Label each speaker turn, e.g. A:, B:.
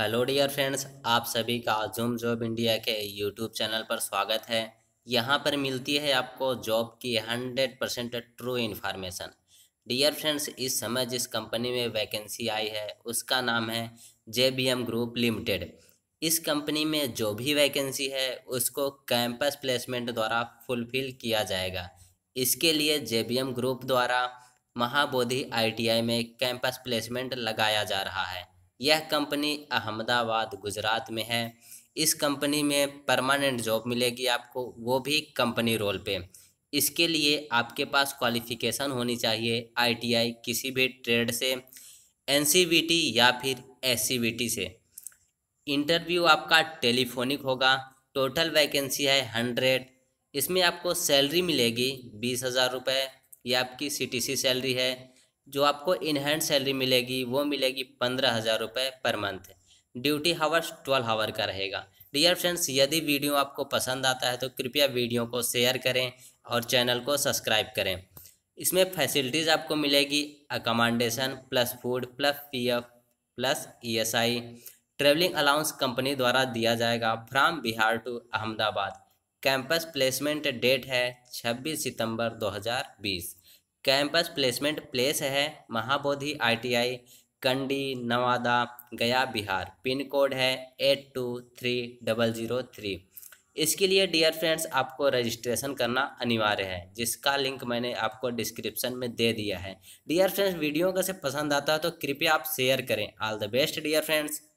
A: hello dear friends आप सभी का जूम जॉब इंडिया के यूट्यूब चैनल पर स्वागत है यहाँ पर मिलती है आपको जॉब की hundred percent true information dear friends इस समय जिस कंपनी में वैकेंसी आई है उसका नाम है J B M group limited इस कंपनी में जो भी वैकेंसी है उसको कैंपस प्लेसमेंट द्वारा फुलफिल किया जाएगा इसके लिए जे बी एम ग्रुप द्वारा महाबोधि आई टी आई में कैंपस प्लेसमेंट लगाया जा रहा है यह कंपनी अहमदाबाद गुजरात में है इस कंपनी में परमानेंट जॉब मिलेगी आपको वो भी कंपनी रोल पे इसके लिए आपके पास क्वालिफ़िकेशन होनी चाहिए आईटीआई किसी भी ट्रेड से एनसीवीटी या फिर एस से इंटरव्यू आपका टेलीफोनिक होगा टोटल वैकेंसी है हंड्रेड इसमें आपको सैलरी मिलेगी बीस हज़ार रुपये ये आपकी सीटीसी सैलरी है जो आपको इनहैंड सैलरी मिलेगी वो मिलेगी पंद्रह हज़ार रुपये पर month duty hours twelve hour का रहेगा डियर फ्रेंड्स यदि वीडियो आपको पसंद आता है तो कृपया वीडियो को शेयर करें और चैनल को सब्सक्राइब करें इसमें फैसिलिटीज़ आपको मिलेगी accommodation plus food plus P F plus E S I travelling allowance company द्वारा दिया जाएगा from Bihar to Ahmedabad campus placement date है छब्बीस सितंबर दो कैंपस प्लेसमेंट प्लेस है Mahabodhi ITI Kandi Nawada Gaya Bihar pin code है eight two three double zero three इसके लिए डियर फ्रेंड्स आपको रजिस्ट्रेशन करना अनिवार्य है जिसका लिंक मैंने आपको डिस्क्रिप्शन में दे दिया है डियर फ्रेंड्स वीडियो कैसे पसंद आता है तो कृपया आप शेयर करें all the best dear friends